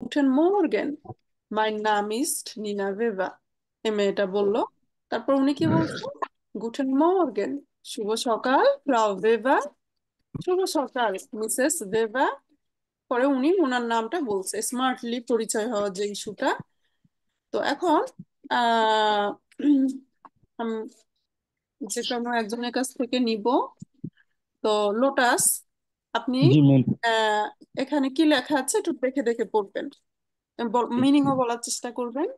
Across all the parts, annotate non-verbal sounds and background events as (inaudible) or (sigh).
Guten Morgen. Mein Name ist Nina Weber. এই মেয়েটা বললো তারপর উনি কি বলছে গুটেন মর্গেন শুভ সকাল ফ্রাও ভেবার শুভ সকাল মিসেস ভেবা পরে উনি ওনার নামটা বলছে স্মার্টলি পরিচয় হওয়া যে ইস্যুটা তো এখন যে কোনো একজনের কাছ থেকে নিব তো লোটাস আপনি এখানে কি লেখা আছে একটু দেখে দেখে পড়বেন মিনিংও বলার চেষ্টা করবেন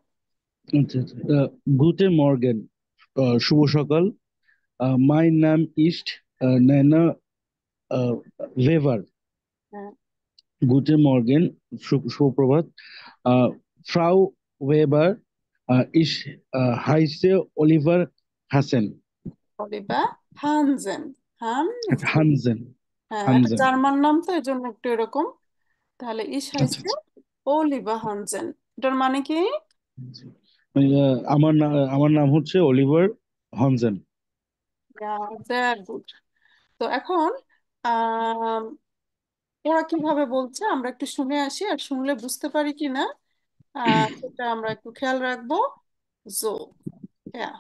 আচ্ছা, আচ্ছা। গুটে মর্গেন শুভ সকাল মাই নাম ইস্ট নাইনা ভেভার হ্যাঁ। গুটে মর্গেন সুপ্রভাত ফ্রাউ ওয়েবার ইস হাইসে Oliver Hansen Oliver Hansen Hansen হ্যাঁ হানজেন জার্মান নাম তো এই জন্য একটু এরকম তাহলে ইস আচ্ছা হয়েছে আচ্ছা ওলিভা হানজেন এটার মানে কি মানে, আমার নাম আমার নাম হচ্ছে অলিভার হনজেন দ্যাট গুড তো এখন আহ ওরা কিভাবে বলছে আমরা একটু শুনে আসি আর শুনলে বুঝতে পারি কিনা আহ সেটা আমরা একটু খেয়াল রাখবো জো হ্যাঁ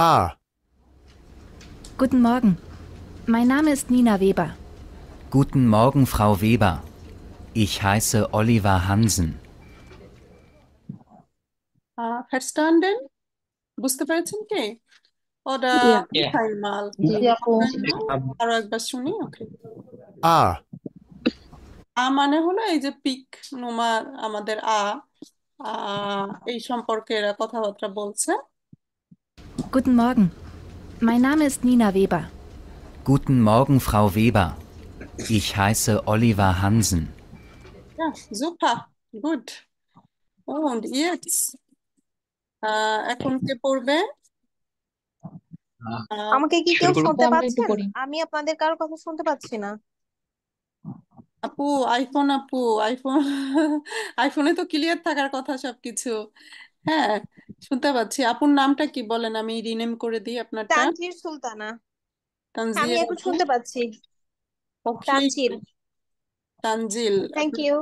A. Guten Morgen. Mein Name ist Nina Weber. Guten Morgen, Frau Weber. Ich heiße Oliver Hansen. Uh, verstanden? বুঝতে পেরেছেন কি? Oder yeah. einmal? Ja. আরো একবার শুনি? Okay. A. আ মানে হলো এই যে পিক নোমার আমাদের আ এই সম্পর্কে এরা কথাবার্তা বলছে Guten Morgen. Mein Name ist Nina Weber. Guten Morgen, Frau Weber. Ich heiße Oliver Hansen. Ja, super. Gut. und jetzt? Äh, er kommt hier কে পড়বে? Äh, আমাকে কি কেউ শুনতে পাচ্ছেন? আমি আপনাদের কারো কথা শুনতে পাচ্ছি না। আপু আইফোন আপু আইফোন আইফোনে (laughs) তো ক্লিয়ার থাকার কথা সবকিছু হ্যাঁ শুনতে পাচ্ছি আপুর নামটা কি বলেন আমি রিনেম করে দিই আপনারটা তানজির সুলতানা আমি এখন শুনতে পাচ্ছি okay Tanzir Tanzil thank you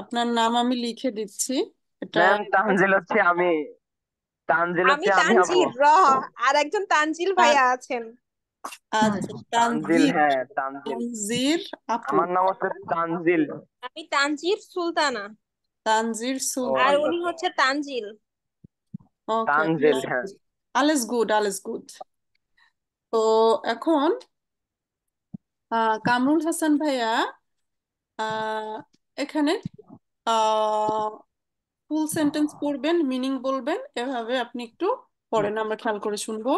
আপনার নাম আমি লিখে দিচ্ছি এটা ম্যাম তানজিল হচ্ছে আমি তানজিল আমি হচ্ছে আমি তানজিল র আর একজন তানজিল ভাইয়া আছেন আচ্ছা তানজিল হ্যাঁ তানজিল তানজির আপু আমার নাম হচ্ছে তানজিল আমি তানজির সুলতানা তানজির সুলতানা আর উনি হচ্ছে তানজিল আলেস গুড আলেস গুড তো এখন কামরুল হাসান ভাইয়া এখানে ফুল সেন্টেন্স করবেন মিনিং বলবেন এভাবে আপনি একটু পড়েন আমরা খেয়াল করে শুনবো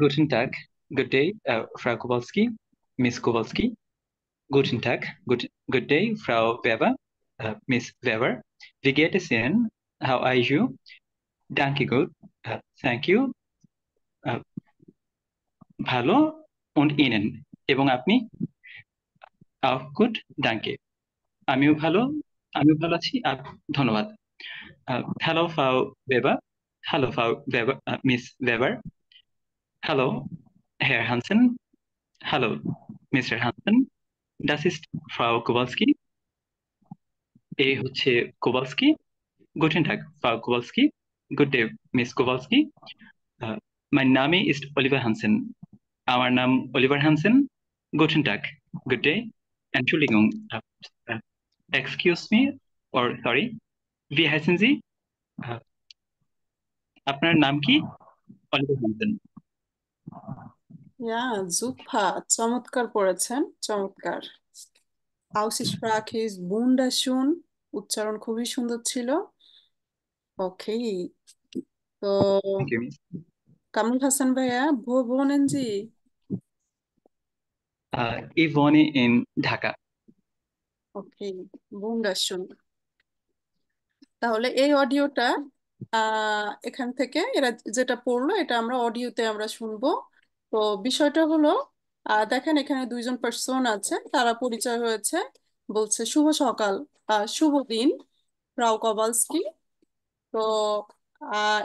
গুডেন টাক গুড ডে ফ্রাউ কোবালস্কি মিস কোবালস্কি গুডেন টাক গুড গুড ডে ফ্রাউ ভেবা মিস ভেবার এ সেন হাউ আই ইউ Danke গুড থ্যাংক ইউ ভালো und Ihnen. এবং আপনি? Auch গুড ডাঙ্কি আমিও ভালো. আমিও ভালো আছি. ধন্যবাদ। হ্যালো ফাও বেবা হ্যালো ফাও বেবা মিস বেবার হ্যালো হেয়ার হানসেন হ্যালো মিস্টার হানসেন ডাস ইস্ট ফ্রাও কোবালস্কি এই হচ্ছে কোবালস্কি গুটেন ডাক ফাও Kowalski good day miss Kowalski মাই নামে ইস্ট অলিভার হানসেন আমার নাম অলিভার হানসেন গোটেন টাক good day Entschuldigung, uh, excuse me, or sorry, wie heißen Sie? Uh, আপনার নাম কি অলিভার হানসেন ইয়া জুফা চমৎকার পড়েছেন চমৎকার আউসিস ফ্রাক ইজ বুন্ডাসুন উচ্চারণ খুবই সুন্দর ছিল Okay. তো কামরুল হাসান ভাইয়া in জি ইভনে ইন ঢাকা ওকে বুঙ্গাসুন তাহলে এই অডিওটা এখান থেকে এরা যেটা পড়লো এটা আমরা অডিওতে আমরা শুনবো তো বিষয়টা হলো দেখেন এখানে দুইজন পারসন আছে তারা পরিচয় হয়েছে বলছে শুভ সকাল শুভ দিন রাও কবালস্কি তো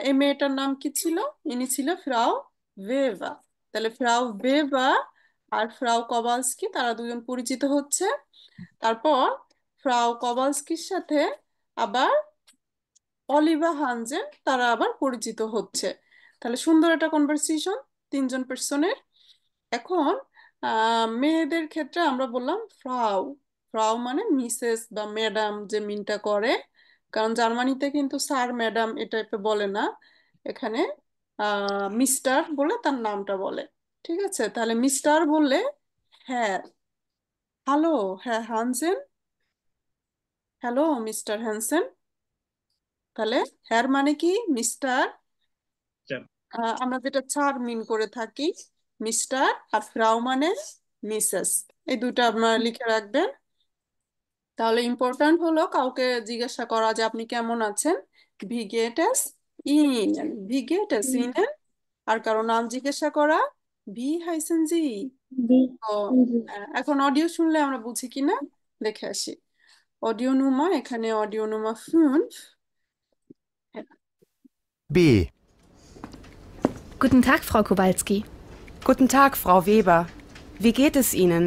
এই মেয়েটার নাম কি ছিল ইনি ছিল ফ্রাও ভেভা তাহলে ফ্রাও বেবা আর ফ্রাও কবালস্কি তারা দুজন পরিচিত হচ্ছে তারপর ফ্রাও কবালস্কির সাথে আবার অলিভা হানজেন তারা আবার পরিচিত হচ্ছে তাহলে সুন্দর একটা কনভারসেশন তিনজন পার্সনের এখন মেয়েদের ক্ষেত্রে আমরা বললাম ফ্রাউ ফ্রাউ মানে মিসেস বা ম্যাডাম যে মিনটা করে কারণ জার্মানিতে কিন্তু স্যার ম্যাডাম এ টাইপে বলে না এখানে মিস্টার বলে তার নামটা বলে ঠিক আছে তাহলে মিস্টার বললে হ্যাঁ হ্যালো হ্যাঁ হানসেন হ্যালো মিস্টার হ্যানসেন তাহলে হ্যার মানে কি মিস্টার আমরা যেটা চার মিন করে থাকি মিস্টার আর ফ্রাও মানে মিসেস এই দুটা আপনারা লিখে রাখবেন তাহলে ইম্পর্ট্যান্ট হলো কাউকে জিজ্ঞাসা করা যে আপনি কেমন আছেন ভিগেটাস ইন ভিগেটাস ইন আর কারো নাম জিজ্ঞাসা করা ভি হাইসেন জি এখন অডিও শুনলে আমরা বুঝি কিনা দেখে আসি অডিও নুমা এখানে অডিও নুমা ফোন B. Guten Tag, Frau Kowalski. Guten Tag, Frau Weber. Wie geht es Ihnen?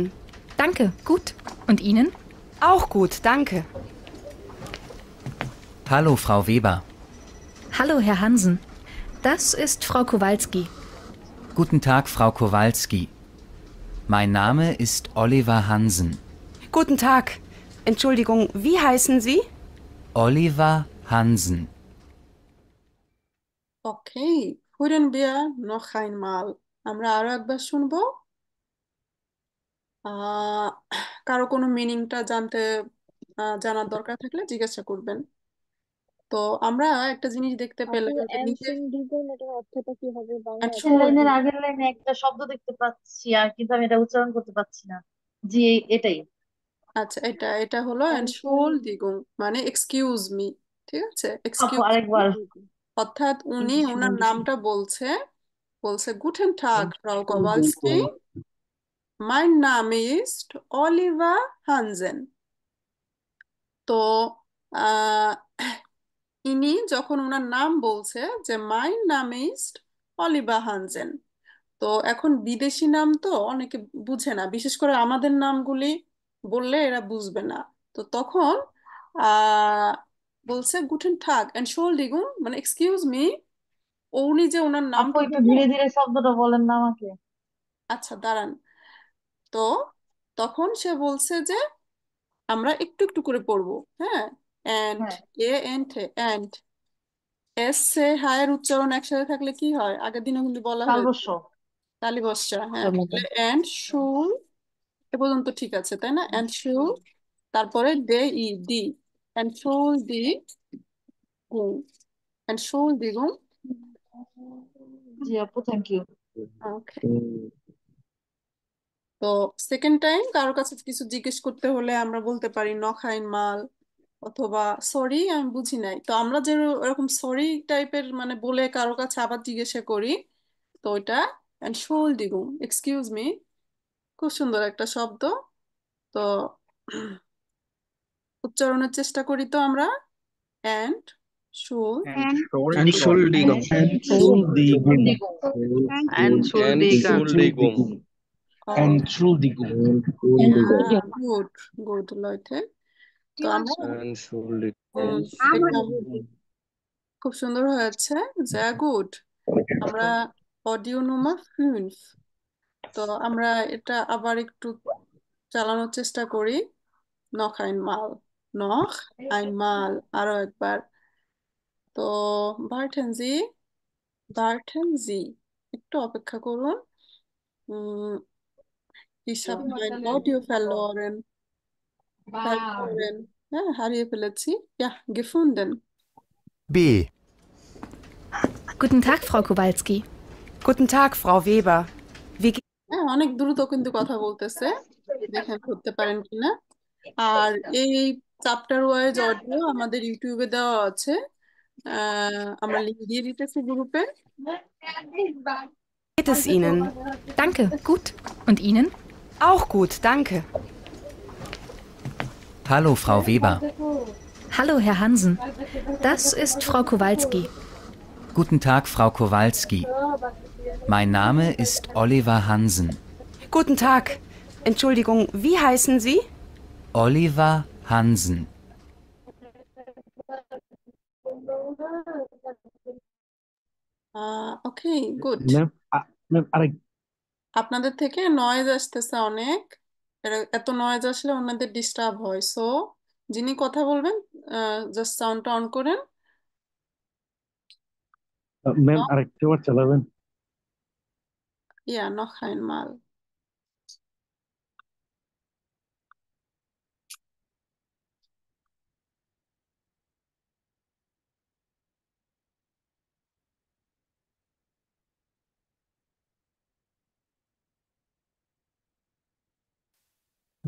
Danke, gut. Und Ihnen? Auch gut, danke. Hallo, Frau Weber. Hallo, Herr Hansen. Das ist Frau Kowalski. Guten Tag, Frau Kowalski. Mein Name ist Oliver Hansen. Guten Tag. Entschuldigung, wie heißen Sie? Oliver Hansen. Okay, hören wir noch einmal. আমরা আরো Basunbo? কারো কোনো মিনিংটা জানতে জানার দরকার থাকলে জিজ্ঞাসা করবেন তো আমরা একটা জিনিস দেখতে পেলে আচ্ছা, একটা শব্দ দেখতে পাচ্ছি আর কিন্তু আমি এটা উচ্চারণ করতে পারছি না জি এটাই আচ্ছা এটা এটা হলো এনশোল আচ্ছা। দ্বিগুণ মানে এক্সকিউজ মি ঠিক আছে এক্সকিউজ আরেকবার অর্থাৎ উনি ওনার নামটা বলছে বলছে গুটেন টাগ ফ্রাউ Kowalski My Name is Oliver Hansen. তো (clears throat) ইনি যখন ওনার নাম বলছে যে মাই নাম ইস্ট অলিভা হানজেন তো এখন বিদেশি নাম তো অনেকে বুঝে না বিশেষ করে আমাদের নামগুলি বললে এরা বুঝবে না তো তখন বলছে গুটেন ঠাক এন্ড শোল্ডিগুন মানে এক্সকিউজ মি উনি যে ওনার নাম ধীরে ধীরে শব্দটা বলেন না আমাকে আচ্ছা দাঁড়ান তো তখন সে বলছে যে আমরা একটু একটু করে পড়বো হ্যাঁ and A and and S A হায়ের উচ্চারণ একসাথে থাকলে কি হয় আগের দিনে কিন্তু বলা হয় তালবস্যা হ্যাঁ এন্ড শুল এ পর্যন্ত ঠিক আছে তাই না এন্ড শুল তারপরে দে ই ডি অ্যান্ড শুল দি গুম এন্ড শুল দি গুম জি আপু থ্যাংক ইউ ওকে তো সেকেন্ড টাইম কারোর কাছে কিছু জিজ্ঞেস করতে হলে আমরা বলতে পারি নখাইন মাল অথবা সরি আমি বুঝি নাই তো আমরা যে এরকম সরি টাইপের মানে বলে কারো কাছে আবার জিজ্ঞেসে করি তো ওইটা অ্যান্ড শোল দিগুম এক্সকিউজ মি খুব সুন্দর একটা শব্দ তো উচ্চারণের চেষ্টা করি তো আমরা অ্যান্ড শোল অ্যান্ড শোল দিগুম অ্যান্ড শোল দিগুম Entschuldigung. Entschuldigung. Ja, gut, gut, Leute. খুব সুন্দর হয়েছে sehr gut আমরা অডিও নোমা fünf তো আমরা এটা আবার একটু চালানোর চেষ্টা করি noch einmal noch einmal আরো একবার তো warten Sie warten Sie একটু অপেক্ষা করুন Ich habe mein Audio verloren. Wow. Ja, habe ich plötzlich ja, gefunden. B. Guten Tag, Frau Kowalski. Guten Tag, Frau Weber. Wie geht হ্যাঁ অনেক দ্রুত কিন্তু কথা বলতেছে দেখেন করতে পারেন কিনা আর এই চ্যাপ্টার ওয়াইজ অডিও আমাদের ইউটিউবে দেওয়া আছে আমরা লিংক দিয়ে দিতেছি গ্রুপে Geht es Ihnen? Danke, gut. Und Ihnen? Auch gut, danke. Hallo, Frau Weber. Hallo, Herr Hansen. Das ist Frau Kowalski. Guten Tag, Frau Kowalski. Mein Name ist Oliver Hansen. Guten Tag. Entschuldigung, wie heißen Sie? Oliver Hansen. Uh, okay, gut. Uh, আপনাদের থেকে noise আসতেছে অনেক এত noise আসলে অন্যদের disturb হয় so যিনি কথা বলবেন জাস্ট সাউন্ডটা অন করেন ম্যাম আরেকটু চালাবেন ইয়া নখাইন মাল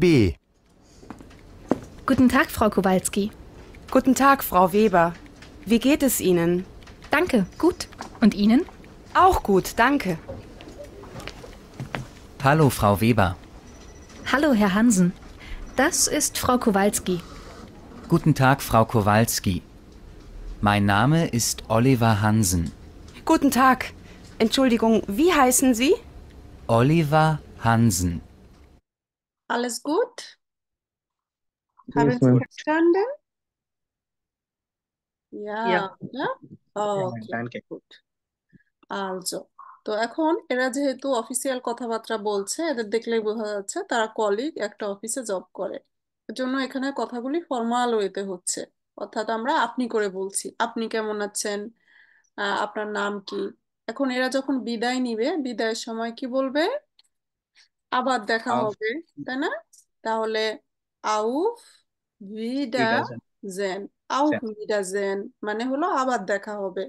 B. Guten Tag, Frau Kowalski. Guten Tag, Frau Weber. Wie geht es Ihnen? Danke, gut. Und Ihnen? Auch gut, danke. Hallo, Frau Weber. Hallo, Herr Hansen. Das ist Frau Kowalski. Guten Tag, Frau Kowalski. Mein Name ist Oliver Hansen. Guten Tag. Entschuldigung, wie heißen Sie? Oliver Hansen. Alles gut? Haben Sie verstanden? Ja, Ja. ne? Okay, danke. gut. Also, তো এখন এরা যেহেতু official কথাবার্তা বলছে এদের দেখলে বোঝা যাচ্ছে তারা কলিগ একটা অফিসে জব করে এর জন্য এখানে কথাগুলি ফর্মাল হইতে হচ্ছে অর্থাৎ আমরা আপনি করে বলছি আপনি কেমন আছেন আহ, আপনার নাম কি এখন এরা যখন বিদায় নিবে বিদায়ের সময় কি বলবে আবার দেখা হবে তাই না তাহলে আউফ ভিডা জেন আউফ ভিডা জেন মানে হলো আবার দেখা হবে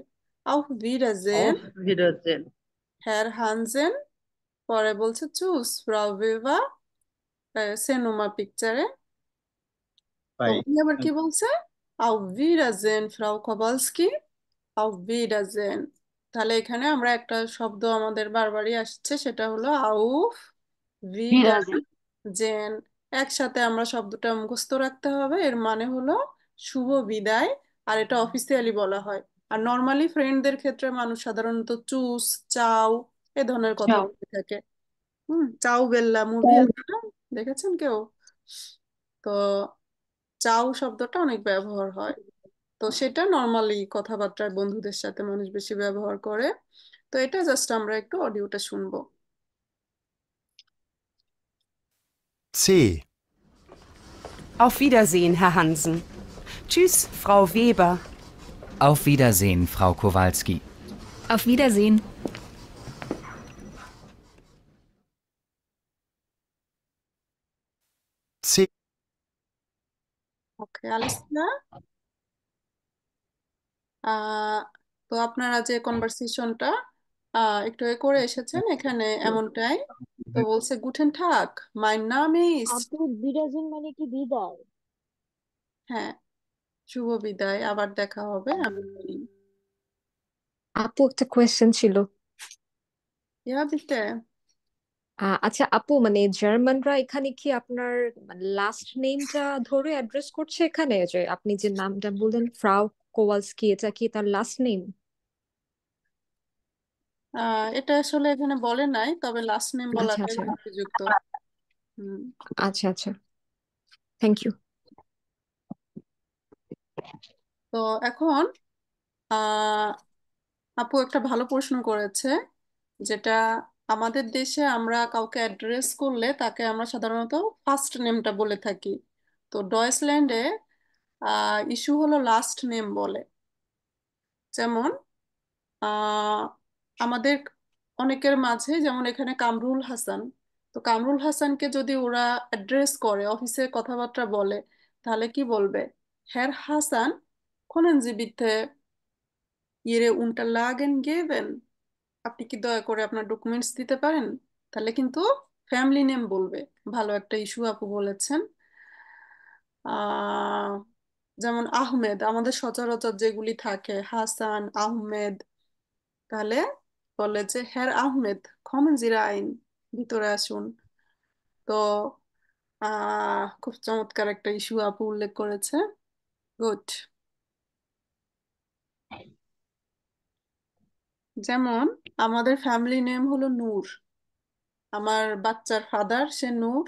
আউফ ভিডা জেন ভিডা জেন হ্যার হানজেন পরে বলছে চুজ ফ্রাভিভা সেনোমা পিকচারে আবার কি বলছে আউ ভিডাজেন ফ্রাউ কবালস্কি আউ ভিডাজেন তাহলে এখানে আমরা একটা শব্দ আমাদের বারবারই আসছে সেটা হলো আউফ জেন একসাথে আমরা শব্দটা মুখস্ত রাখতে হবে এর মানে হলো শুভ বিদায় আর এটা অফিসিয়ালি বলা হয় আর নর্মালি ফ্রেন্ডদের ক্ষেত্রে মানুষ সাধারণত চুস চাও এ ধরনের কথা বলে থাকে হুম চাও বেল্লা মুভি আছে না দেখেছেন কেউ তো চাও শব্দটা অনেক ব্যবহার হয় তো সেটা নর্মালি কথাবার্তায় বন্ধুদের সাথে মানুষ বেশি ব্যবহার করে তো এটা জাস্ট আমরা একটু অডিওটা শুনবো C. Auf Wiedersehen, Herr Hansen. Tschüss, Frau Weber. Auf Wiedersehen, Frau Kowalski. Auf Wiedersehen. C. Okay, alles klar. তো আপনারা যে কনভারসেশনটা আহ একটু এ করে এসেছেন এখানে এমনটাই তো বলছে গুটেন ঠাক মাই নাম ইজ বিরাজিং মানে কি বিদায় হ্যাঁ শুভ বিদায় আবার দেখা হবে আমি আপু একটা কোয়েশ্চেন ছিল ইয়া দিতে আচ্ছা আপু মানে জার্মানরা এখানে কি আপনার লাস্ট নেমটা ধরে অ্যাড্রেস করছে এখানে যে আপনি যে নামটা বললেন ফ্রাউ কোয়ালস্কি এটা কি তার লাস্ট নেম আহ এটা আসলে এখানে বলে নাই তবে লাস্ট নেম আচ্ছা বলাটাই আচ্ছা যুক্ত হুম আচ্ছা আচ্ছা থ্যাংক ইউ তো এখন আহ আপু একটা ভালো প্রশ্ন করেছে যেটা আমাদের দেশে আমরা কাউকে অ্যাড্রেস করলে তাকে আমরা সাধারণত ফার্স্ট নেমটা বলে থাকি তো ডয়েসল্যান্ডে আহ ইস্যু হলো লাস্ট নেম বলে যেমন আহ আমাদের অনেকের মাঝে যেমন এখানে কামরুল হাসান তো কামরুল হাসানকে যদি ওরা অ্যাড্রেস করে অফিসে কথাবার্তা বলে তাহলে কি বলবে হের হাসান খোনেন জীবিতে ইরে উনটা লাগেন গেবেন আপনি কি দয়া করে আপনার ডকুমেন্টস দিতে পারেন তাহলে কিন্তু ফ্যামিলি নেম বলবে ভালো একটা ইস্যু আপু বলেছেন যেমন আহমেদ আমাদের সচরাচর যেগুলি থাকে হাসান আহমেদ তাহলে বললে যে হের আহমেদ খমেন জিরা আইন ভিতরে আসুন তো খুব চমৎকার একটা ইস্যু আপু উল্লেখ করেছে গুড যেমন আমাদের ফ্যামিলি নেম হলো নূর আমার বাচ্চার ফাদার সে নূর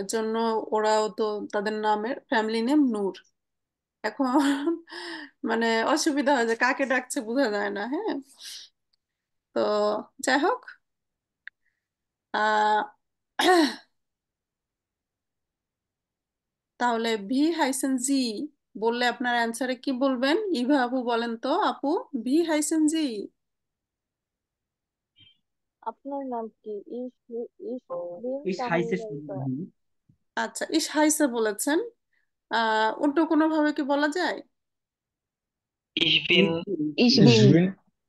এর জন্য ওরাও তো তাদের নামের ফ্যামিলি নেম নূর এখন মানে অসুবিধা হয় যে কাকে ডাকছে বোঝা যায় না হ্যাঁ তো যাই হোক তাহলে ভি হাইসেন জি বললে আপনার অ্যান্সারে কি বলবেন ইভা আপু বলেন তো আপু ভি হাইসেন জি আপনার নাম কি আচ্ছা ইস হাইসে বলেছেন আহ অন্য কোনো ভাবে কি বলা যায়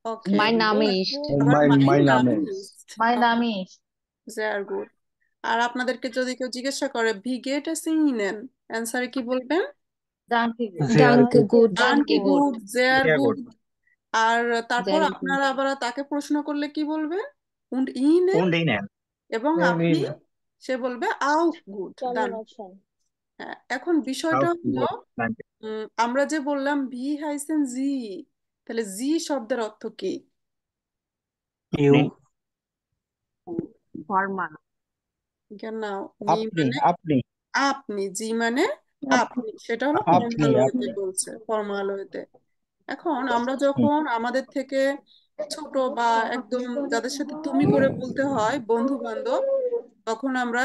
Okay. My Name ist. Mein, mein Name ist. Mein Name ist. Sehr gut. আর আপনাদেরকে যদি কেউ জিজ্ঞাসা করে ভিগেটা সিংনেন অ্যানসারে কি বলবেন ডাঙ্কে গুড ডাঙ্কে গুড জেয়ার গুড আর তারপর আপনারা আবার তাকে প্রশ্ন করলে কি বলবেন উন্ড ইনে উন্ড ইনে এবং আপনি সে বলবে আউ গুড হ্যাঁ এখন বিষয়টা হলো আমরা যে বললাম ভি হাইসেন জি তাহলে জি শব্দের অর্থ কি মানে আপনি জি মানে আপনি সেটা হলো ফর্মাল বলছে ফর্মাল এখন আচ্ছা। আমরা যখন আমাদের থেকে ছোট বা একদম যাদের সাথে তুমি করে বলতে হয় বন্ধু বান্ধব তখন আমরা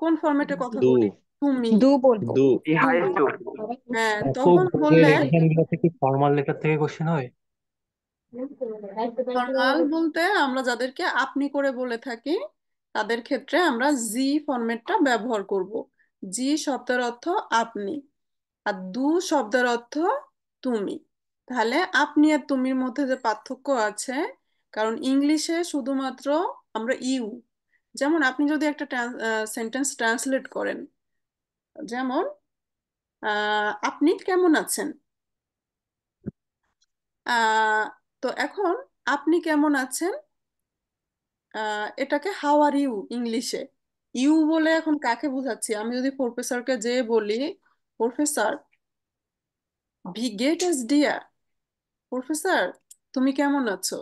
কোন ফর্মেটে কথা বলি তুমি দু বলবো দু হ্যাঁ তখন বললে ফর্মাল লেটার থেকে কোশ্চেন হয় ফর্মাল বলতে আমরা যাদেরকে আপনি করে বলে থাকি তাদের ক্ষেত্রে আমরা জি ফরম্যাটটা ব্যবহার করব জি শব্দের অর্থ আপনি আর দু শব্দের অর্থ তুমি তাহলে আপনি আর তুমির মধ্যে যে পার্থক্য আছে কারণ ইংলিশে শুধুমাত্র আমরা ইউ যেমন আপনি যদি একটা সেন্টেন্স ট্রান্সলেট করেন যেমন আপনি কেমন আছেন তো এখন আপনি কেমন আছেন এটাকে হাউ আর ইউ ইংলিশে ইউ বলে এখন কাকে বোঝাচ্ছি আমি যদি প্রফেসরকে যে বলি প্রফেসর ভি গেট এস ডিয়ার প্রফেসর তুমি কেমন আছো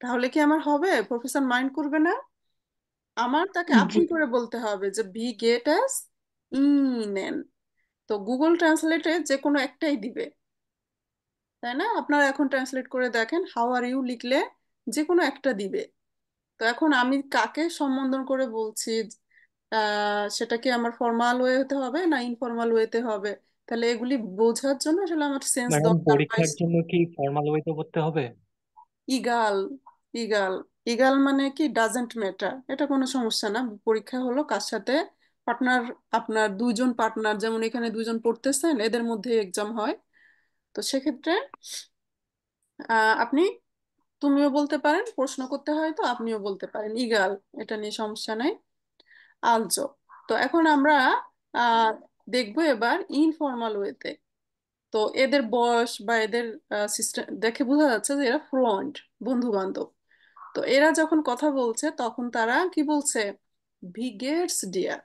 তাহলে কি আমার হবে প্রফেসর মাইন্ড করবে না আমার তাকে আপনি করে বলতে হবে যে ভি গেট এস নেন তো গুগল ট্রান্সলেটে যে কোনো একটাই দিবে তাই না আপনারা এখন ট্রান্সলেট করে দেখেন হাউ আর ইউ লিখলে যে কোনো একটা দিবে তো এখন আমি কাকে সম্বোধন করে বলছি সেটা কি আমার ফর্মাল ওয়ে হতে হবে না ইনফর্মাল ওয়েতে হবে তাহলে এগুলি বোঝার জন্য আসলে আমার সেন্স ম্যাডাম দরকার পরীক্ষার জন্য কি ফর্মাল ওয়েতে করতে হবে ইগাল ইগাল ইগাল মানে কি ডাজেন্ট ম্যাটার এটা কোনো সমস্যা না পরীক্ষা হলো কার সাথে পার্টনার আপনার দুইজন পার্টনার যেমন এখানে দুইজন পড়তেছেন এদের মধ্যে এক্সাম হয় তো সেক্ষেত্রে আপনি তুমিও বলতে পারেন প্রশ্ন করতে হয় তো আপনিও বলতে পারেন ইগাল এটা নিয়ে সমস্যা নাই আলজো তো এখন আমরা দেখবো এবার ইনফরমাল ওয়েতে তো এদের বয়স বা এদের সিস্টেম দেখে বোঝা যাচ্ছে যে এরা ফ্রন্ট বন্ধু বান্ধব তো এরা যখন কথা বলছে তখন তারা কি বলছে ভিগেটস ডিয়ার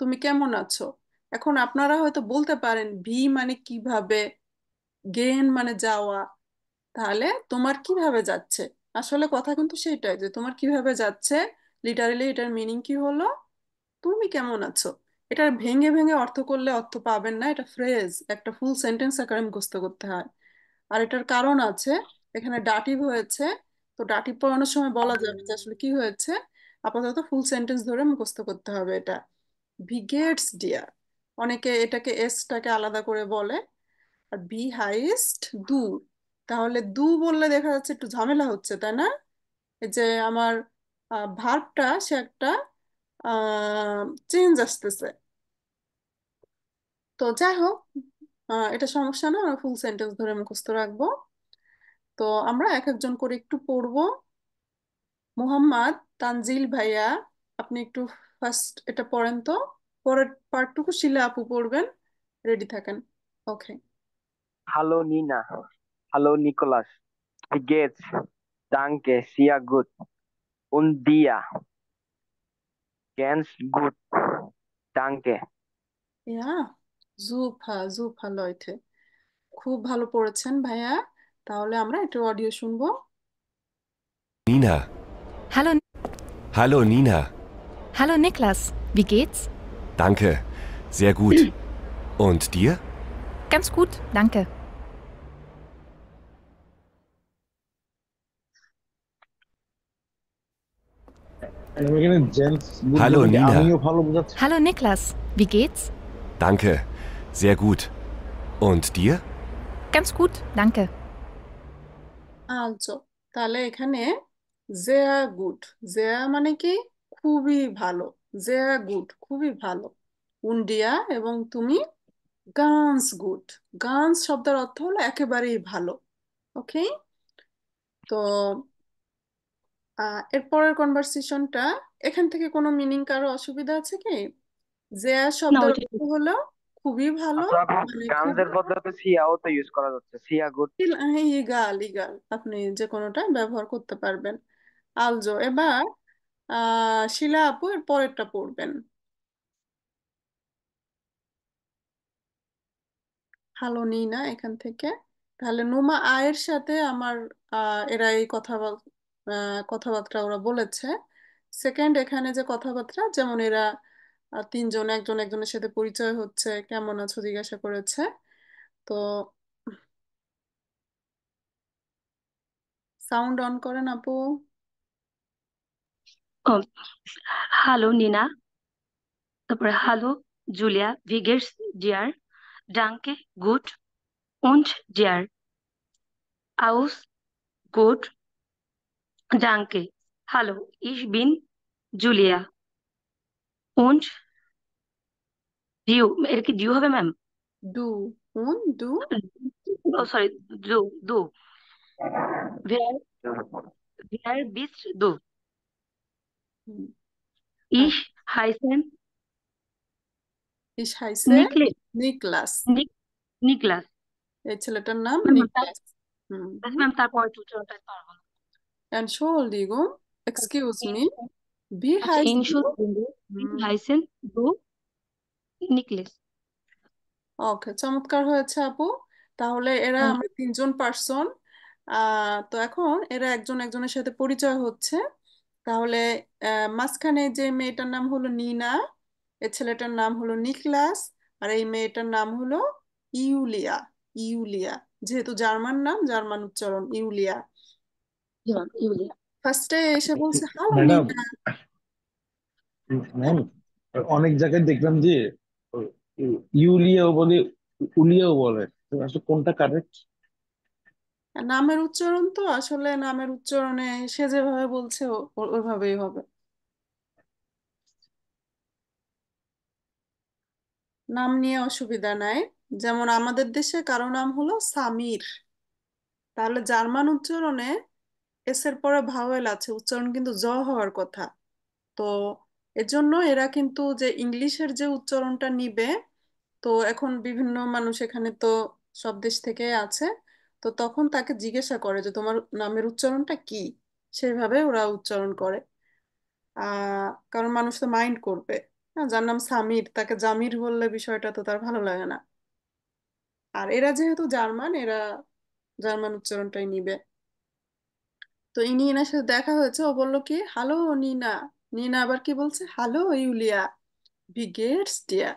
তুমি কেমন আছো এখন আপনারা হয়তো বলতে পারেন ভি মানে কিভাবে গেন মানে যাওয়া তাহলে তোমার কিভাবে যাচ্ছে আসলে কথা কিন্তু সেটাই যে তোমার কিভাবে যাচ্ছে লিটারেলি এটার মিনিং কি হলো তুমি কেমন আছো এটার ভেঙে ভেঙে অর্থ করলে অর্থ পাবেন না এটা ফ্রেজ একটা ফুল সেন্টেন্স আকারে মুখস্ত করতে হয় আর এটার কারণ আছে এখানে ডাটিভ হয়েছে তো ডাটিভ পড়ানোর সময় বলা যাবে যে আসলে কি হয়েছে আপাতত ফুল সেন্টেন্স ধরে মুখস্ত করতে হবে এটা ভিগেটস ডিয়ার অনেকে এটাকে এসটাকে আলাদা করে বলে আর বি হাইস্ট দু তাহলে দু বললে দেখা যাচ্ছে একটু ঝামেলা হচ্ছে তাই না যে আমার ভার্বটা সে একটা চেঞ্জ আসতেছে তো যাই হোক এটা সমস্যা না আমরা ফুল সেন্টেন্স ধরে মুখস্থ রাখবো তো আমরা এক একজন করে একটু পড়বো মোহাম্মদ তানজিল ভাইয়া আপনি একটু ফার্স্ট এটা পড়েন তো পরের পার্টটুকু শিলা আপু পড়বেন রেডি থাকেন okay hello Nina hello Niklas গেটস danke sehr gut und dir ganz gut danke ja super super Leute খুব ভালো পড়েছেন ভাইয়া তাহলে আমরা একটু অডিও শুনবো Nina hello hello Nina Hallo Niklas, wie geht's? Danke, sehr gut. Und dir? Ganz gut, danke. Hallo Nina. Hallo Niklas, wie geht's? Danke, sehr gut. Und dir? Ganz gut, danke. Also, তাহলে এখানে sehr gut. Sehr মানে খুবই ভালো জেয়া good খুবই ভালো উন্ডিয়া এবং তুমি guns good guns শব্দের অর্থ হলো একেবারেই ভালো ওকে তো এরপরের কনভারসেশনটা এখান থেকে কোনো মিনিং কারো অসুবিধা আছে কি জেয়া শব্দের অর্থ হলো খুবই ভালো আচ্ছা, মানে বদলে সিয়াও তো ইউজ করা যাচ্ছে সিয়া গুড ইগাল ইগাল আপনি যে কোনোটা ব্যবহার করতে পারবেন আলজো এবার আহ শিলা আপু এর পরেরটা পড়বেন নি নিনা এখান থেকে তাহলে নুমা আয়ের সাথে আমার এরা এই কথা কথাবার্তা ওরা বলেছে সেকেন্ড এখানে যে কথাবার্তা যেমন এরা তিনজন একজন একজনের সাথে পরিচয় হচ্ছে কেমন আছো জিজ্ঞাসা করেছে তো সাউন্ড অন করেন আপু ও হ্যালো নিনা তারপরে হ্যালো জুলিয়া ভিগেস ডিয়ার ডাঙ্কে গুড উঞ্চ ডিয়ার আউস গুড ডাঙ্কে হ্যালো ইস বিন জুলিয়া উঞ্চ ডিউ এটা কি ডিউ হবে ম্যাম ডু উন ডু ও সরি দু ডু ভেয়ার ভেয়ার বিস্ট ডু হুম। ইশ হাইসেন ইস হাইসে নিকলে নিকলাস নিক নিকলাস এই ছেলেটার নাম ম্যাম তার নিকলাস হুম ম্যাম তারপর টুটারটা পারবো না And شغل ديجون excuse me بي আচ্ছা هايس ইনশুল হাইসেন ব্রু নিকলেস ওকে চমৎকার হয়েছে আপু তাহলে এরা আমরা তিনজন পার্সন আহ তো এখন এরা একজন একজনের সাথে পরিচয় হচ্ছে তাহলে মাঝখানে যে মেয়েটার নাম হলো নিনা এ ছেলেটার নাম হলো নিকলাস আর এই মেয়েটার নাম হলো ইউলিয়া ইউলিয়া যেহেতু জার্মান নাম জার্মান উচ্চারণ ইউলিয়া ইউলিয়া ফার্স্টে এসে বলছে হ্যালো অনেক জায়গায় দেখলাম যে ইউলিয়াও বলে উলিয়াও বলে কোনটা কারেক্ট নামের উচ্চারণ তো আসলে নামের উচ্চারণে সে যেভাবে বলছে ওইভাবেই হবে নাম নিয়ে অসুবিধা নাই যেমন আমাদের দেশে কারো নাম হলো সামির তাহলে জার্মান উচ্চারণে এস এর পরে ভাওয়েল আছে উচ্চারণ কিন্তু জ হওয়ার কথা তো এজন্য এরা কিন্তু যে ইংলিশের যে উচ্চারণটা নিবে তো এখন বিভিন্ন মানুষ এখানে তো সব দেশ থেকে আছে তো তখন তাকে জিজ্ঞাসা করে যে তোমার নামের উচ্চারণটা কি সেভাবে ওরা উচ্চারণ করে আহ কারণ মানুষ তো মাইন্ড করবে যার নাম সামির তাকে জামির বললে বিষয়টা তো তার ভালো লাগে না আর এরা যেহেতু জার্মান এরা জার্মান উচ্চারণটাই নিবে তো ইনি এনার সাথে দেখা হয়েছে ও বললো কি হ্যালো নিনা নিনা আবার কি বলছে হ্যালো ইউলিয়া বি ডিয়া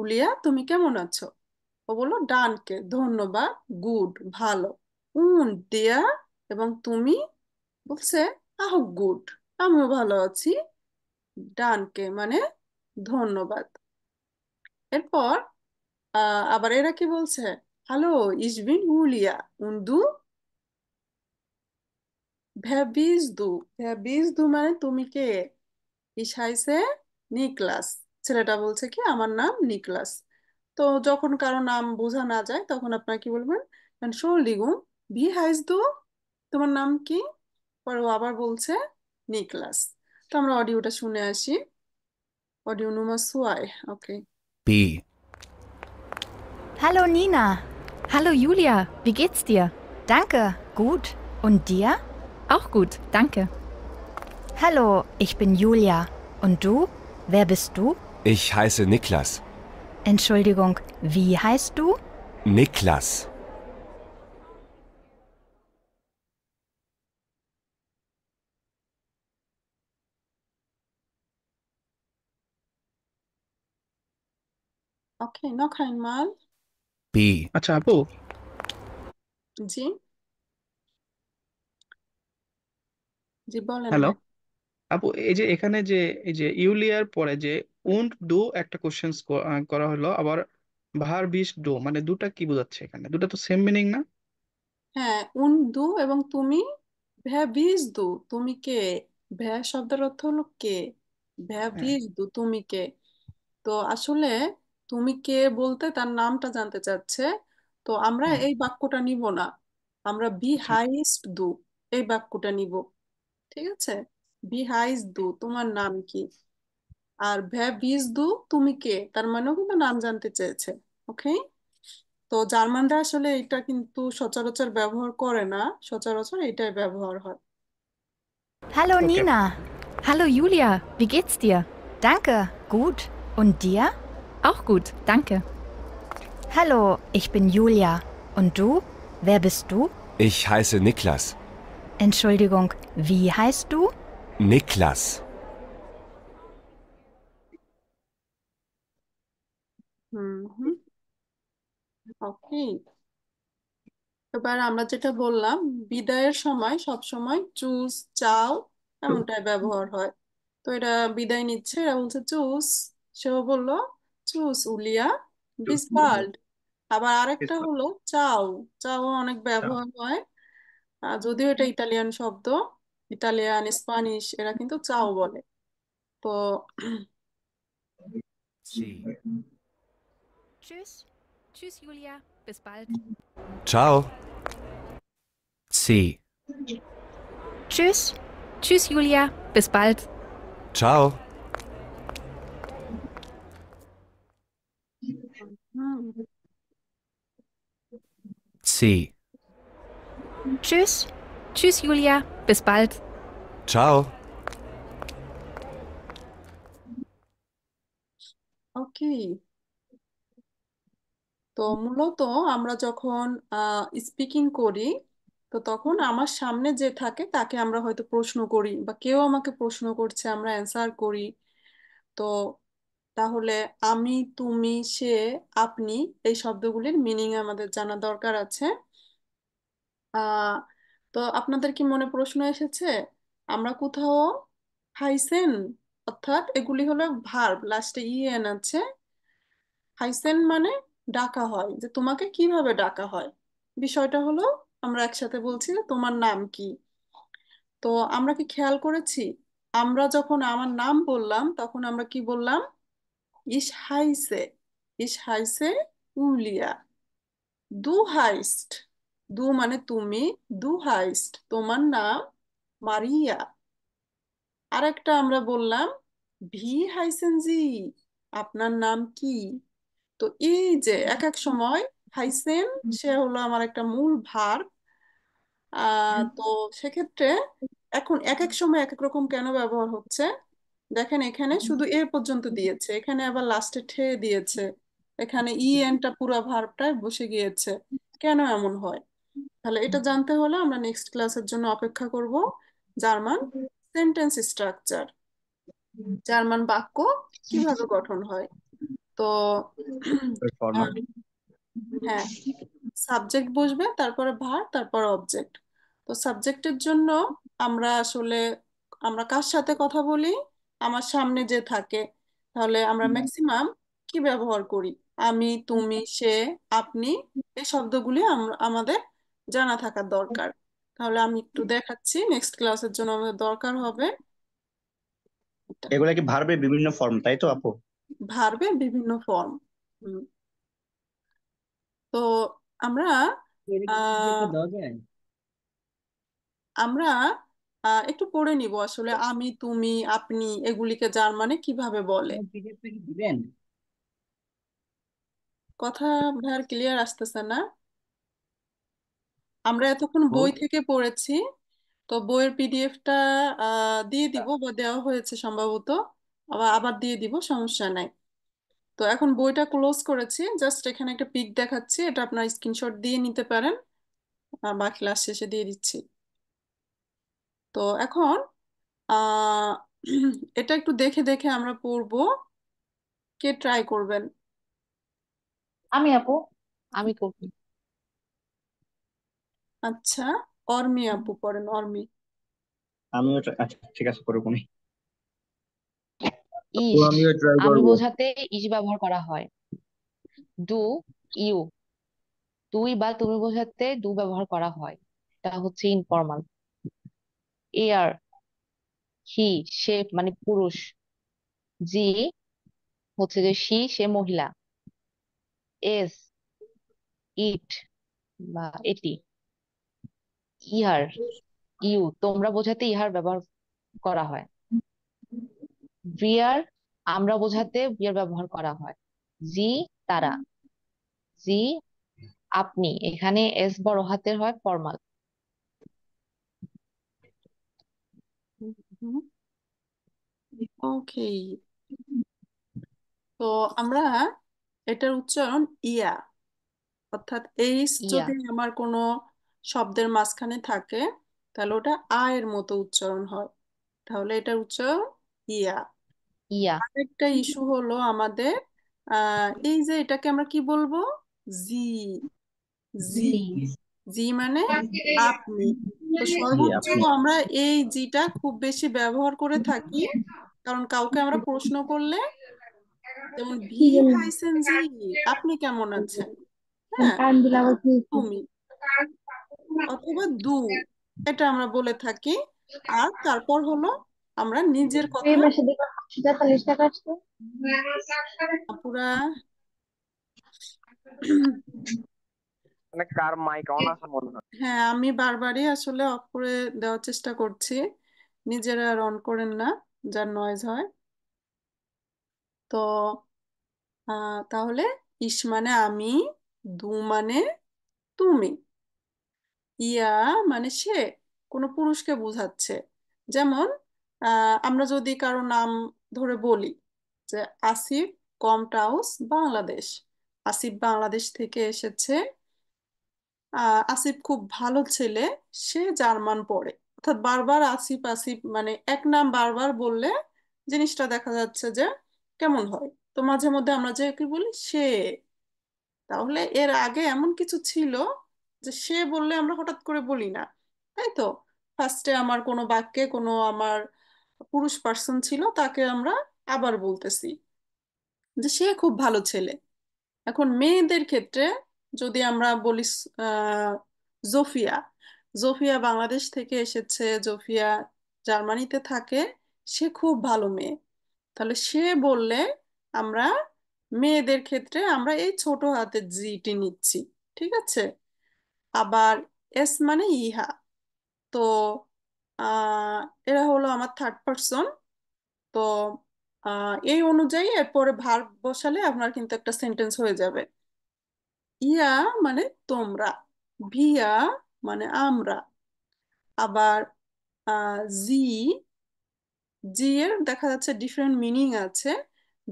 উলিয়া তুমি কেমন আছো ও বললো ডানকে ধন্যবাদ গুড ভালো উন দিয়া এবং তুমি বলছে আহ গুড আমিও ভালো আছি ডানকে মানে ধন্যবাদ এরপর আবার এরা কি বলছে হ্যালো ইসবিন উলিয়া উন্দু ভ্যাবিস দু ভ্যাবিস দু মানে তুমি কে ইসাইছে নিকলাস ছেলেটা বলছে কি আমার নাম নিকলাস তো যখন কারো নাম বোঝা না যায় তখন আপনার কি বলবেন Entschuldigung, wie heißt du? তোমার নাম কি? পরে ও আবার বলছে নিকলাস তো আমরা অডিওটা শুনে আসি audio Nummer 2. Okay. B. Hallo Nina. Hallo Julia, wie geht's dir? Danke, gut. Und dir? Auch gut, danke. Hallo, ich bin Julia. Und du? Wer bist du? Ich heiße Niklas. Entschuldigung, wie heißt du? Niklas. Okay, noch einmal. B. Achabo. Oh. Sie? জি বলেন Hello. আপু এই যে এখানে যে এই যে ইউলিয়ার পরে যে উন্ড ডু একটা কোশ্চেন করা হলো আবার ভার বিশ ডু মানে দুটা কি বোঝাচ্ছে এখানে দুটা তো সেম মিনিং না হ্যাঁ উন দু এবং তুমি ভ্যা ভিজ দু তুমি কে ভ্যা শব্দের অর্থ হলো কে ভ্যা ভিজ দু তুমি কে তো আসলে তুমি কে বলতে তার নামটা জানতে চাচ্ছে তো আমরা এই বাক্যটা নিব না আমরা বি হাইস্ট দু এই বাক্যটা নিব ঠিক আছে বি হাইস্ট দু তোমার নাম কি আর ভ্যাভিজ দু তুমি কে তার মানেও কিন্তু নাম জানতে চেয়েছে ওকে তো জার্মানরা আসলে এটা কিন্তু সচরাচর ব্যবহার করে না সচরাচর এটাই ব্যবহার হয় Hallo okay. Nina. Hallo Julia. Wie geht's dir? Danke. Gut. Und dir? Auch gut. Danke. Hallo, ich bin Julia. Und du? Wer bist du? Ich heiße Niklas. Entschuldigung, wie heißt du? Niklas. হুম এবার আমরা যেটা বললাম বিদায়ের সময় সব সময় choose চাও এমনটাই ব্যবহার হয় তো এটা বিদায় নিচ্ছে এরা বলছে চুজ সেও বলল চুজ উলিয়া দিস আবার আরেকটা হলো চাও চাও অনেক ব্যবহার হয় যদিও এটা ইটালিয়ান শব্দ ইটালিয়ান স্পানিশ এরা কিন্তু চাও বলে তো Tschüss. Tschüss, Julia. Bis bald. Ciao. C. Tschüss. Tschüss, Julia. Bis bald. Ciao. C. Tschüss. Tschüss, Julia. Bis bald. Ciao. Okay. তো মূলত আমরা যখন স্পিকিং করি তো তখন আমার সামনে যে থাকে তাকে আমরা হয়তো প্রশ্ন করি বা কেউ আমাকে প্রশ্ন করছে আমরা অ্যান্সার করি তো তাহলে আমি তুমি সে আপনি এই শব্দগুলির মিনিং আমাদের জানা দরকার আছে তো আপনাদের কি মনে প্রশ্ন এসেছে আমরা কোথাও হাইসেন অর্থাৎ এগুলি হলো ভার্ব লাস্টে ইএন আছে হাইসেন মানে ডাকা হয় যে তোমাকে কিভাবে ডাকা হয় বিষয়টা হলো আমরা একসাথে বলছি যে তোমার নাম কি তো আমরা কি খেয়াল করেছি আমরা যখন আমার নাম বললাম তখন আমরা কি বললাম ইস হাইসে ইস হাইসে উলিয়া দু হাইস্ট দু মানে তুমি দু হাইস্ট তোমার নাম মারিয়া আরেকটা আমরা বললাম ভি হাইসেন জি আপনার নাম কি তো এই যে এক এক সময় হাইসেন সে হলো আমার একটা মূল ভার তো সেক্ষেত্রে এখন এক এক সময় এক এক রকম কেন ব্যবহার হচ্ছে দেখেন এখানে শুধু এ পর্যন্ত দিয়েছে এখানে আবার লাস্টে ঠে দিয়েছে এখানে ই এনটা পুরো ভার্বটায় বসে গিয়েছে কেন এমন হয় তাহলে এটা জানতে হলে আমরা নেক্সট ক্লাসের জন্য অপেক্ষা করব জার্মান সেন্টেন্স স্ট্রাকচার জার্মান বাক্য কিভাবে গঠন হয় তো হ্যাঁ সাবজেক্ট হ্যাঁ, বসবে তারপরে ভার তারপর অবজেক্ট তো সাবজেক্টের জন্য আমরা আসলে আমরা কার সাথে কথা বলি আমার সামনে যে থাকে তাহলে আমরা ম্যাক্সিমাম কি ব্যবহার করি আমি তুমি সে আপনি এই শব্দগুলি আমাদের জানা থাকা দরকার তাহলে আমি একটু দেখাচ্ছি নেক্সট ক্লাসের জন্য আমাদের দরকার হবে এগুলা কি ভার্বের বিভিন্ন ফর্ম তাই তো আপু ভার্বের বিভিন্ন ফর্ম তো আমরা আমরা একটু পড়ে নিব আসলে আমি তুমি আপনি এগুলিকে জার্মানে কিভাবে বলে কথা ভার ক্লিয়ার আসতেছে না আমরা এতক্ষণ বই থেকে পড়েছি তো বইয়ের পিডিএফটা দিয়ে আচ্ছা। দিব বা দেওয়া হয়েছে সম্ভবত আবার আবার দিয়ে দিব সমস্যা নাই তো এখন বইটা ক্লোজ করেছি জাস্ট এখানে একটা পিক দেখাচ্ছি এটা আপনার স্ক্রিনশট দিয়ে নিতে পারেন বা ক্লাস শেষে দিয়ে দিচ্ছি তো এখন (clears throat) এটা একটু দেখে দেখে আমরা পড়ব কে ট্রাই করবেন আমি আপু আমি করব আচ্ছা অর্মি আপু পড়েন অর্মি আমি আচ্ছা, ঠিক আছে করবো না ইস আমিও ট্রাই আমি করবো বোঝাতে ইস ব্যবহার করা হয় ডু ইউ তুই বা তুমি বোঝাতে ডু ব্যবহার করা হয় এটা হচ্ছে ইনফরমাল এয়ার হি সে মানে পুরুষ জি হচ্ছে যে সি সে মহিলা এস ইট বা এটি ইহার ইউ তোমরা বোঝাতে ইহার ব্যবহার করা হয় ভিয়ার আমরা বোঝাতে ভিয়ার ব্যবহার করা হয় জি তারা জি আপনি এখানে এস বড় হাতের হয় ফর্মাল ওকে তো আমরা এটার উচ্চারণ ইয়া অর্থাৎ এইচ যদি আমার কোনো শব্দের মাঝখানে থাকে তাহলে ওটা আয়ের মতো উচ্চারণ হয় তাহলে এটার উচ্চারণ ইয়া ইয়া আরেকটা ইস্যু হলো আমাদের এই যে এটাকে আমরা কি বলবো জি জি জি মানে আপনি সর্বোচ্চ আমরা এই জিটা খুব বেশি ব্যবহার করে থাকি কারণ কাউকে আমরা প্রশ্ন করলে যেমন ভি জি আপনি কেমন আছেন হ্যাঁ, তুমি অথবা দু এটা আমরা বলে থাকি আর তারপর হলো আমরা নিজের কথা মানে হ্যাঁ, আমি বারবারই আসলে অফ করে দেওয়ার চেষ্টা করছি নিজেরা রন করেন না যার নয়েজ হয় তো তাহলে ইস মানে আমি দু মানে তুমি ইয়া মানে সে কোনো পুরুষকে বুঝাচ্ছে যেমন আমরা যদি কারো নাম ধরে বলি যে আসিফ টাউস বাংলাদেশ আসিফ বাংলাদেশ থেকে এসেছে আসিফ খুব ভালো ছেলে সে জার্মান পড়ে অর্থাৎ বারবার আসিফ আসিফ মানে এক নাম বারবার বললে জিনিসটা দেখা যাচ্ছে যে কেমন হয় তো মাঝে মধ্যে আমরা যে কি বলি সে তাহলে এর আগে এমন কিছু ছিল যে সে বললে আমরা হঠাৎ করে বলি না তাই তো ফার্স্টে আমার কোনো বাক্যে কোনো আমার পুরুষ পার্সন ছিল তাকে আমরা আবার বলতেছি যে সে খুব ভালো ছেলে এখন মেয়েদের ক্ষেত্রে যদি আমরা বলি জোফিয়া জোফিয়া বাংলাদেশ থেকে এসেছে জোফিয়া জার্মানিতে থাকে সে খুব ভালো মেয়ে তাহলে সে বললে আমরা মেয়েদের ক্ষেত্রে আমরা এই ছোট হাতে জিটি নিচ্ছি ঠিক আছে আবার এস মানে ইহা তো এরা হলো আমার থার্ড পারসন তো এই অনুযায়ী এরপরে ভার বসালে আপনার কিন্তু একটা সেন্টেন্স হয়ে যাবে ইয়া মানে তোমরা ভিয়া মানে আমরা আবার জি জি এর দেখা যাচ্ছে ডিফারেন্ট মিনিং আছে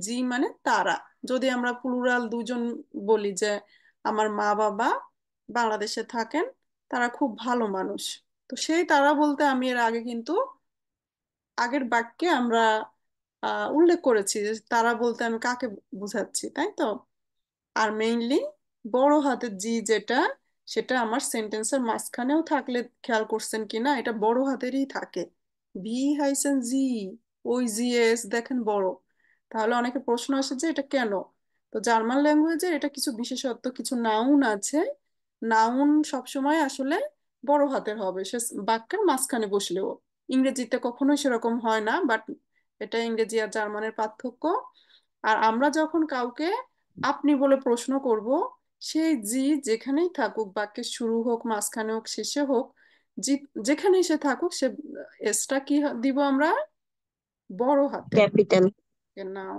জি মানে তারা যদি আমরা প্লুরাল দুজন বলি যে আমার মা বাবা বাংলাদেশে থাকেন তারা খুব ভালো মানুষ তো সেই তারা বলতে আমি এর আগে কিন্তু আগের বাক্যে আমরা উল্লেখ করেছি যে তারা বলতে আমি কাকে বুঝাচ্ছি তাই তো আর মেইনলি বড় হাতে জি যেটা সেটা আমার সেন্টেন্সের মাঝখানেও থাকলে খেয়াল করছেন কিনা এটা বড় হাতেরই থাকে ভি হাইসেন জি ওই জি এস দেখেন বড় তাহলে অনেকে প্রশ্ন আসে যে এটা কেন তো জার্মান ল্যাঙ্গুয়েজে এটা কিছু বিশেষত্ব কিছু নাউন আছে নাউন সবসময় আসলে বড় হাতের হবে সে বাক্যের মাঝখানে বসলেও ইংরেজিতে কখনোই সেরকম হয় না বাট এটা ইংরেজি আর জার্মানের পার্থক্য আর আমরা যখন কাউকে আপনি বলে প্রশ্ন করব সেই জি যেখানেই থাকুক বাক্যের শুরু হোক মাঝখানে হোক শেষে হোক জি যেখানেই সে থাকুক সে এসটা কি দিব আমরা বড় হাতে ক্যাপিটাল নাও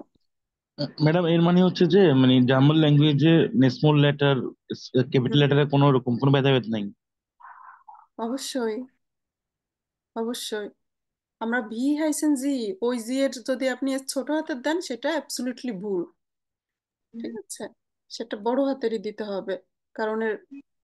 ম্যাডাম এর মানে হচ্ছে যে মানে জার্মান ল্যাঙ্গুয়েজে স্মল লেটার ক্যাপিটাল লেটারে কোনো রকম কোনো ভেদাভেদ নাই অবশ্যই অবশ্যই আমরা ভি হাইসেন জি ওই জি এর যদি আপনি ছোট হাতের দেন সেটা অ্যাবসলিউটলি ভুল ঠিক আছে সেটা বড় হাতেরই দিতে হবে কারণ এর